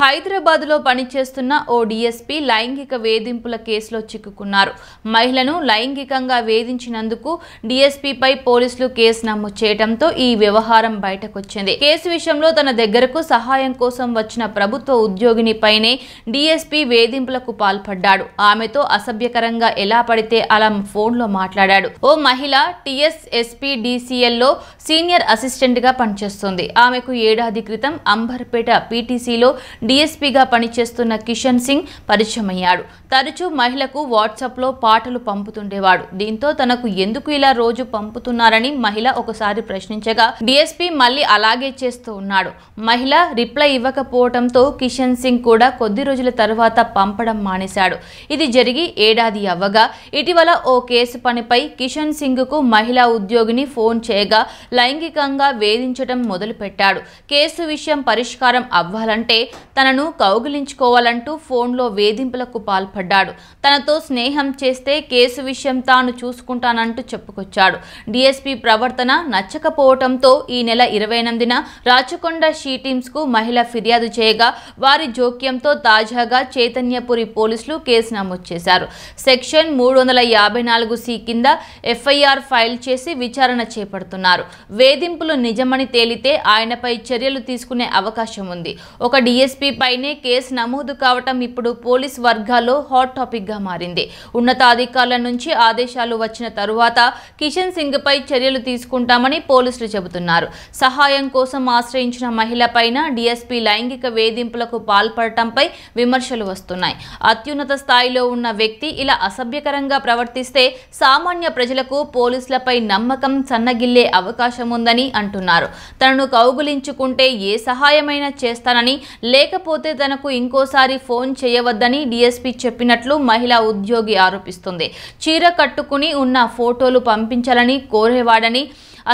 హైదరాబాద్లో పనిచేస్తున్న ఓ డీఎస్పీ లైంగిక వేధింపుల కేసులో చిక్కుకున్నారు మహిళను లైంగికంగా వేధించినందుకు డీఎస్పీపై పోలీసులు కేసు నమోదు చేయడంతో ఈ వ్యవహారం బయటకొచ్చింది కేసు విషయంలో తన దగ్గరకు సహాయం కోసం వచ్చిన ప్రభుత్వ ఉద్యోగినిపైనే డీఎస్పీ వేధింపులకు పాల్పడ్డాడు ఆమెతో అసభ్యకరంగా ఎలా పడితే అలా ఫోన్లో మాట్లాడాడు ఓ మహిళ టీఎస్ ఎస్పీ డీసీఎల్లో సీనియర్ అసిస్టెంట్గా పనిచేస్తుంది ఆమెకు ఏడాది క్రితం అంబర్పేట పీటీసీలో డీఎస్పీగా పనిచేస్తున్న కిషన్ సింగ్ పరిచయమయ్యాడు తరచూ మహిళకు వాట్సాప్లో పాటలు పంపుతుండేవాడు దీంతో తనకు ఎందుకు ఇలా రోజు పంపుతున్నారని మహిళ ఒకసారి ప్రశ్నించగా డీఎస్పీ మళ్ళీ అలాగే చేస్తూ ఉన్నాడు మహిళ రిప్లై ఇవ్వకపోవడంతో కిషన్ సింగ్ కూడా కొద్ది రోజుల తర్వాత పంపడం మానేశాడు ఇది జరిగి ఏడాది అవ్వగా ఇటీవల ఓ కేసు పనిపై కిషన్ సింగ్కు మహిళా ఉద్యోగిని ఫోన్ చేయగా లైంగికంగా వేధించడం మొదలుపెట్టాడు కేసు విషయం పరిష్కారం అవ్వాలంటే తనను కౌగిలించుకోవాలంటూ ఫోన్లో వేధింపులకు పాల్పడ్డాడు తనతో స్నేహం చేస్తే కేసు విషయం తాను చూసుకుంటానంటూ చెప్పుకొచ్చాడు డీఎస్పీ ప్రవర్తన నచ్చకపోవటంతో ఈ నెల ఇరవై ఎనిమిదిన రాచకొండ షీ కు మహిళ ఫిర్యాదు చేయగా వారి జోక్యంతో తాజాగా చైతన్యపురి పోలీసులు కేసు నమోదు చేశారు సెక్షన్ మూడు వందల యాభై నాలుగు సి కింద ఎఫ్ఐఆర్ ఫైల్ చేసి విచారణ చేపడుతున్నారు వేధింపులు నిజమని తేలితే ఆయనపై చర్యలు తీసుకునే అవకాశం ఉంది ఒక డిఎస్పి పైనే కేసు నమోదు కావటం ఇప్పుడు పోలీస్ వర్గాల్లో హాట్ టాపిక్గా మారింది ఉన్నతాధికారుల నుంచి ఆదేశాలు వచ్చిన తరువాత కిషన్ సింగ్పై చర్యలు తీసుకుంటామని పోలీసులు చెబుతున్నారు సహాయం కోసం ఆశ్రయించిన మహిళ పైన డీఎస్పీ లైంగిక వేధింపులకు పాల్పడటంపై విమర్శలు వస్తున్నాయి అత్యున్నత స్థాయిలో ఉన్న వ్యక్తి ఇలా అసభ్యకరంగా ప్రవర్తిస్తే సామాన్య ప్రజలకు పోలీసులపై నమ్మకం సన్నగిల్లే అవకాశం ఉందని అంటున్నారు తనను కౌగులించుకుంటే ఏ సహాయమైనా చేస్తానని లేక చేయకపోతే తనకు ఇంకోసారి ఫోన్ చేయవద్దని డీఎస్పీ చెప్పినట్లు మహిళా ఉద్యోగి ఆరోపిస్తుంది చీర కట్టుకుని ఉన్న ఫోటోలు పంపించాలని కోరేవాడని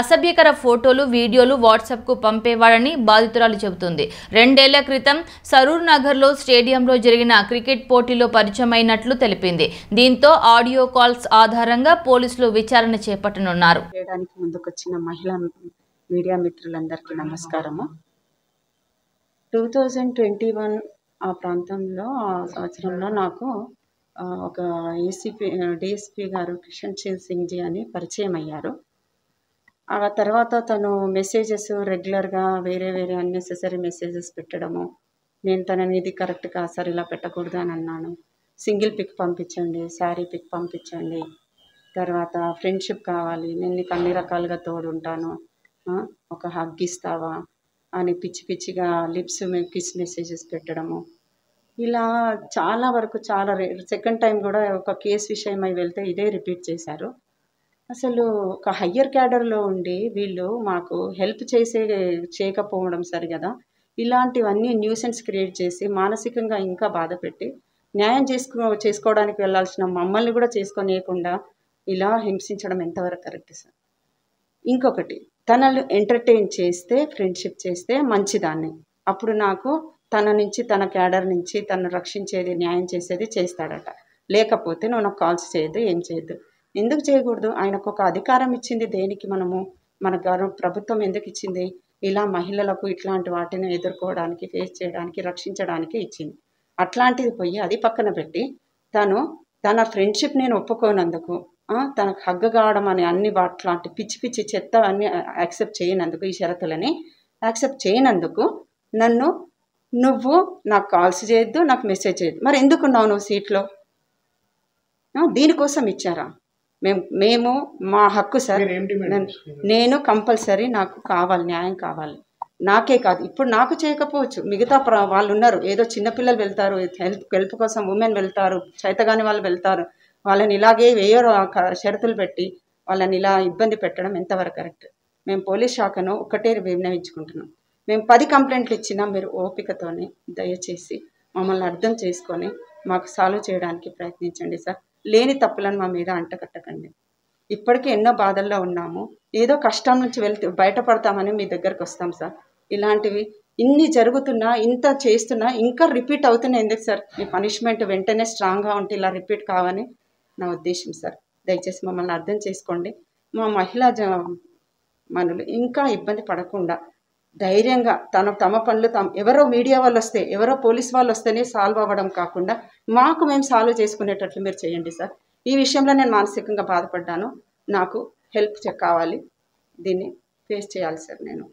అసభ్యకర ఫోటోలు వీడియోలు వాట్సాప్కు పంపేవాడని బాధితురాలు చెబుతుంది రెండేళ్ల క్రితం సరూర్ నగర్లో స్టేడియంలో జరిగిన క్రికెట్ పోటీలో పరిచయమైనట్లు తెలిపింది దీంతో ఆడియో కాల్స్ ఆధారంగా పోలీసులు విచారణ చేపట్టనున్నారు మీడియా మిత్రులందరికీ నమస్కారము టూ థౌజండ్ ట్వంటీ వన్ ఆ ప్రాంతంలో ఆ సంవత్సరంలో నాకు ఒక ఏసీపీ డిఎస్పీ గారు కిషన్ జీ అని పరిచయం అయ్యారు ఆ తర్వాత తను మెసేజెస్ రెగ్యులర్గా వేరే వేరే అన్నెసెసరీ మెసేజెస్ పెట్టడము నేను తనని ఇది కరెక్ట్గా సార్ ఇలా పెట్టకూడదు అని అన్నాను సింగిల్ పిక్ పంపించండి శారీ పిక్ పంపించండి తర్వాత ఫ్రెండ్షిప్ కావాలి నేను నీకు అన్ని రకాలుగా తోడుంటాను ఒక హగ్ ఇస్తావా అని పిచ్చి పిచ్చిగా లిప్స్ కిస్ మెసేజెస్ పెట్టడము ఇలా చాలా వరకు చాలా సెకండ్ టైం కూడా ఒక కేసు విషయమై వెళ్తే ఇదే రిపీట్ చేశారు అసలు ఒక హయ్యర్ క్యాడర్లో ఉండి వీళ్ళు మాకు హెల్ప్ చేసే చేయకపోవడం సరి కదా ఇలాంటివన్నీ న్యూసెన్స్ క్రియేట్ చేసి మానసికంగా ఇంకా బాధ పెట్టి న్యాయం చేసుకో చేసుకోవడానికి వెళ్ళాల్సిన మమ్మల్ని కూడా చేసుకోనియకుండా ఇలా హింసించడం ఎంతవరకు కరెక్ట్ సార్ ఇంకొకటి తనను ఎంటర్టైన్ చేస్తే ఫ్రెండ్షిప్ చేస్తే మంచిదాన్ని అప్పుడు నాకు తన నుంచి తన క్యాడర్ నుంచి తను రక్షించేది న్యాయం చేసేది చేస్తాడట లేకపోతే నువ్వు నాకు కాల్స్ చేయదు ఏం చేయొద్దు ఎందుకు చేయకూడదు ఆయనకు ఒక అధికారం ఇచ్చింది దేనికి మనము మన గౌరవ ప్రభుత్వం ఎందుకు ఇచ్చింది ఇలా మహిళలకు ఇట్లాంటి వాటిని ఎదుర్కోవడానికి ఫేస్ చేయడానికి రక్షించడానికి ఇచ్చింది అట్లాంటిది పోయి అది పక్కన పెట్టి తను తన ఫ్రెండ్షిప్ నేను ఒప్పుకోనందుకు తనకు హగ్గ కావడం అని అన్ని అట్లాంటి పిచ్చి పిచ్చి చెత్త అన్ని యాక్సెప్ట్ చేయనందుకు ఈ షరతులని యాక్సెప్ట్ చేయనందుకు నన్ను నువ్వు నాకు కాల్స్ చేయొద్దు నాకు మెసేజ్ చేయొద్దు మరి ఎందుకున్నావు నువ్వు సీట్లో దీనికోసం ఇచ్చారా మేము మేము మా హక్కు సార్ నేను కంపల్సరీ నాకు కావాలి న్యాయం కావాలి నాకే కాదు ఇప్పుడు నాకు చేయకపోవచ్చు మిగతా వాళ్ళు ఉన్నారు ఏదో చిన్నపిల్లలు వెళ్తారు హెల్ప్ హెల్ప్ కోసం ఉమెన్ వెళ్తారు చైతగాని వాళ్ళు వెళ్తారు వాళ్ళని ఇలాగే వేయో షరతులు పెట్టి వాళ్ళని ఇలా ఇబ్బంది పెట్టడం ఎంతవరకు కరెక్ట్ మేము పోలీస్ శాఖను ఒక్కటే విన్నవించుకుంటున్నాం మేము పది కంప్లైంట్లు ఇచ్చినా మీరు ఓపికతోనే దయచేసి మమ్మల్ని అర్థం చేసుకొని మాకు సాల్వ్ చేయడానికి ప్రయత్నించండి సార్ లేని తప్పులను మా మీద అంటకట్టకండి ఇప్పటికీ ఎన్నో బాధల్లో ఉన్నాము ఏదో కష్టం నుంచి వెళ్తే బయటపడతామని మీ దగ్గరకు వస్తాం సార్ ఇలాంటివి ఇన్ని జరుగుతున్నా ఇంత చేస్తున్నా ఇంకా రిపీట్ అవుతున్నా ఎందుకు సార్ మీ పనిష్మెంట్ వెంటనే స్ట్రాంగ్గా ఉంటే ఇలా రిపీట్ కావని నా ఉద్దేశం సార్ దయచేసి మమ్మల్ని అర్థం చేసుకోండి మా మహిళా జ మనులు ఇంకా ఇబ్బంది పడకుండా ధైర్యంగా తన తమ పనులు తమ ఎవరో మీడియా వాళ్ళు వస్తే ఎవరో పోలీస్ వాళ్ళు వస్తేనే సాల్వ్ అవ్వడం కాకుండా మాకు మేము సాల్వ్ చేసుకునేటట్లు మీరు చేయండి సార్ ఈ విషయంలో నేను మానసికంగా బాధపడ్డాను నాకు హెల్ప్ కావాలి దీన్ని ఫేస్ చేయాలి సార్ నేను